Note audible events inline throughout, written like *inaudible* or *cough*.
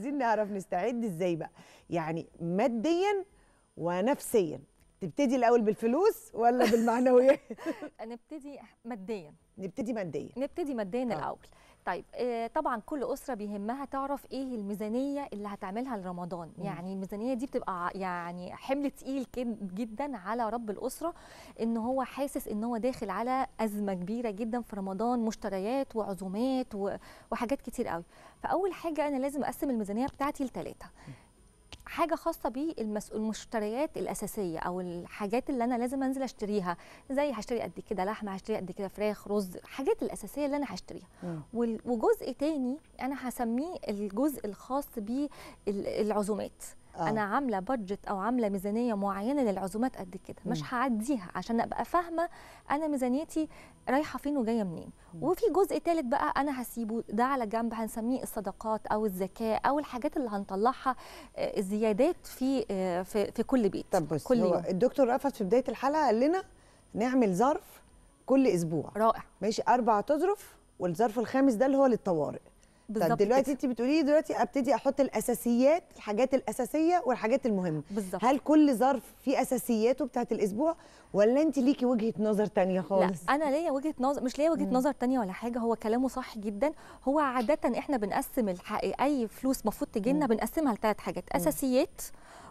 عايزين نعرف نستعد ازاي بقى يعني ماديا ونفسيا تبتدي الاول بالفلوس ولا بالمعنويات *laughs* نبتدي ماديا نبتدي ماديا نبتدي ماديا آه. الاول طيب آه، طبعا كل اسره بيهمها تعرف ايه الميزانيه اللي هتعملها لرمضان يعني الميزانيه دي بتبقى يعني حمل تقيل جدا على رب الاسره ان هو حاسس ان هو داخل على ازمه كبيره جدا في رمضان مشتريات وعزومات وحاجات كتير قوي فاول حاجه انا لازم اقسم الميزانيه بتاعتي لثلاثه حاجه خاصه بالمشتريات الاساسيه او الحاجات اللي انا لازم انزل اشتريها زي هشتري قد كده لحمه هشتري قد كده فراخ رز الحاجات الاساسيه اللي انا هشتريها وجزء تاني انا هسميه الجزء الخاص بالعزومات آه. انا عامله بادجت او عامله ميزانيه معينه للعزومات قد كده مش هعديها عشان ابقى فاهمه انا ميزانيتي رايحه فين وجايه منين مم. وفي جزء ثالث بقى انا هسيبه ده على جنب هنسميه الصدقات او الزكاه او الحاجات اللي هنطلعها آه، الزيادات في آه، في, في كل بيت طب بس كل هو الدكتور رفض في بدايه الحلقه قال لنا نعمل ظرف كل اسبوع رائع ماشي اربع تظرف والظرف الخامس ده اللي هو للطوارئ بالظبط دلوقتي انت بتقولي دلوقتي ابتدي احط الاساسيات الحاجات الاساسيه والحاجات المهمه بالظبط هل كل ظرف فيه اساسياته بتاعه الاسبوع ولا انت ليكي وجهه نظر تانية خالص لا انا ليا وجهه نظر مش ليا وجهه مم. نظر تانية ولا حاجه هو كلامه صح جدا هو عاده احنا بنقسم الحق... اي فلوس المفروض تجي لنا بنقسمها لثلاث حاجات اساسيات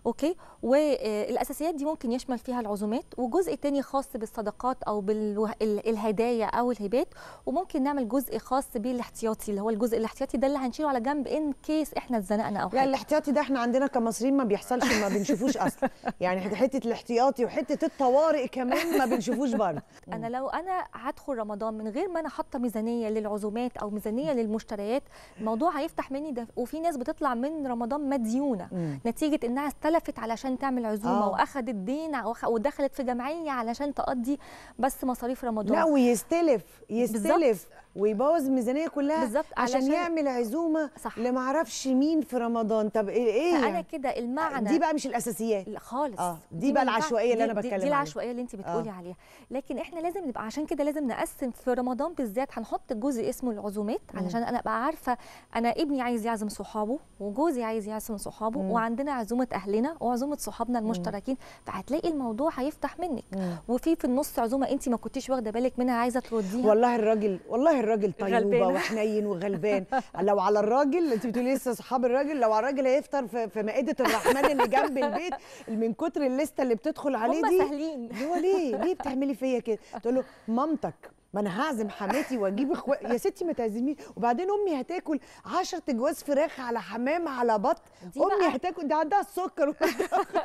اوكي والاساسيات دي ممكن يشمل فيها العزومات وجزء تاني خاص بالصدقات او بالهدايا او الهبات وممكن نعمل جزء خاص بالاحتياطي اللي هو الجزء الاحتياطي ده اللي هنشيله على جنب ان كيس احنا اتزنقنا او حاجه يعني الاحتياطي ده احنا عندنا كمصريين ما بيحصلش ما بنشوفوش اصلا *laughs* يعني حته الاحتياطي وحته الطوارئ كمان ما بنشوفوش برضه *laughs* انا لو انا هدخل رمضان من غير ما انا حاطه ميزانيه للعزومات او ميزانيه للمشتريات الموضوع هيفتح مني ده وفي ناس بتطلع من رمضان مديونه نتيجه انها اختلفت علشان تعمل عزومه آه. واخدت دين ودخلت في جمعيه علشان تقضي بس مصاريف رمضان لا ويستلف يستلف بالزبط. ويبوظ الميزانيه كلها بالزبط. عشان, عشان يعمل عزومه صح. لمعرفش مين في رمضان طب ايه, إيه فانا يعني؟ كده المعنى دي بقى مش الاساسيات خالص آه. دي, دي بقى العشوائيه اللي انا بتكلم دي, دي العشوائيه اللي انت آه. بتقولي آه. عليها لكن احنا لازم نبقى عشان كده لازم نقسم في رمضان بالذات هنحط جزء اسمه العزومات علشان انا ابقى عارفه انا ابني عايز يعزم صحابه وجوزي عايز يعزم صحابه مم. وعندنا عزومه اهلنا وعزومه صحابنا المشتركين فهتلاقي الموضوع هيفتح منك مم. وفي في النص عزومه انت ما كنتيش واخده بالك منها عايزه ترديها والله الراجل والله الراجل الراجل طيوبه وحنين وغلبان *laughs* لو على الراجل انت بتقولي لسه اصحاب الراجل لو على الراجل هيفطر في, مائده الرحمن اللي جنب البيت من كتر الليسته اللي بتدخل عليه دي هم سهلين هو ليه ليه بتعملي فيا كده تقول له مامتك ما انا هعزم حماتي واجيب اخواتي يا ستي ما تعزميش وبعدين امي هتاكل 10 جواز فراخ على حمام على بط امي بقى... هتاكل ده عندها السكر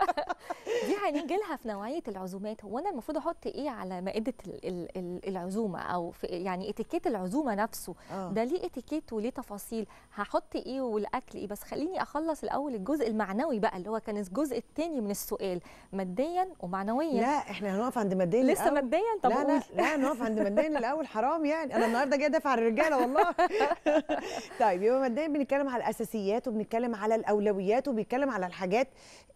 *laughs* دي هنيجي لها في نوعيه العزومات هو انا المفروض احط ايه على مائده ال ال ال العزومه او في يعني اتيكيت العزومه نفسه آه. ده ليه اتيكيت وليه تفاصيل هحط ايه والاكل ايه بس خليني اخلص الاول الجزء المعنوي بقى اللي هو كان الجزء الثاني من السؤال ماديا ومعنويا لا احنا هنقف عند ماديا لسه ماديا طب لا لا لا هنقف عند ماديا استنى الاول حرام يعني انا النهارده جايه دافع عن الرجاله والله *laughs* طيب يبقى مبدئيا بنتكلم على الاساسيات وبنتكلم على الاولويات وبنتكلم على الحاجات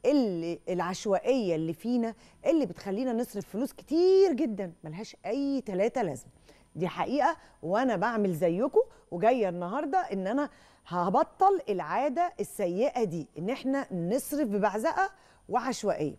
اللي العشوائيه اللي فينا اللي بتخلينا نصرف فلوس كتير جدا ملهاش اي ثلاثه لازمه دي حقيقه وانا بعمل زيكم وجايه النهارده ان انا هبطل العاده السيئه دي ان احنا نصرف ببعزقه وعشوائيه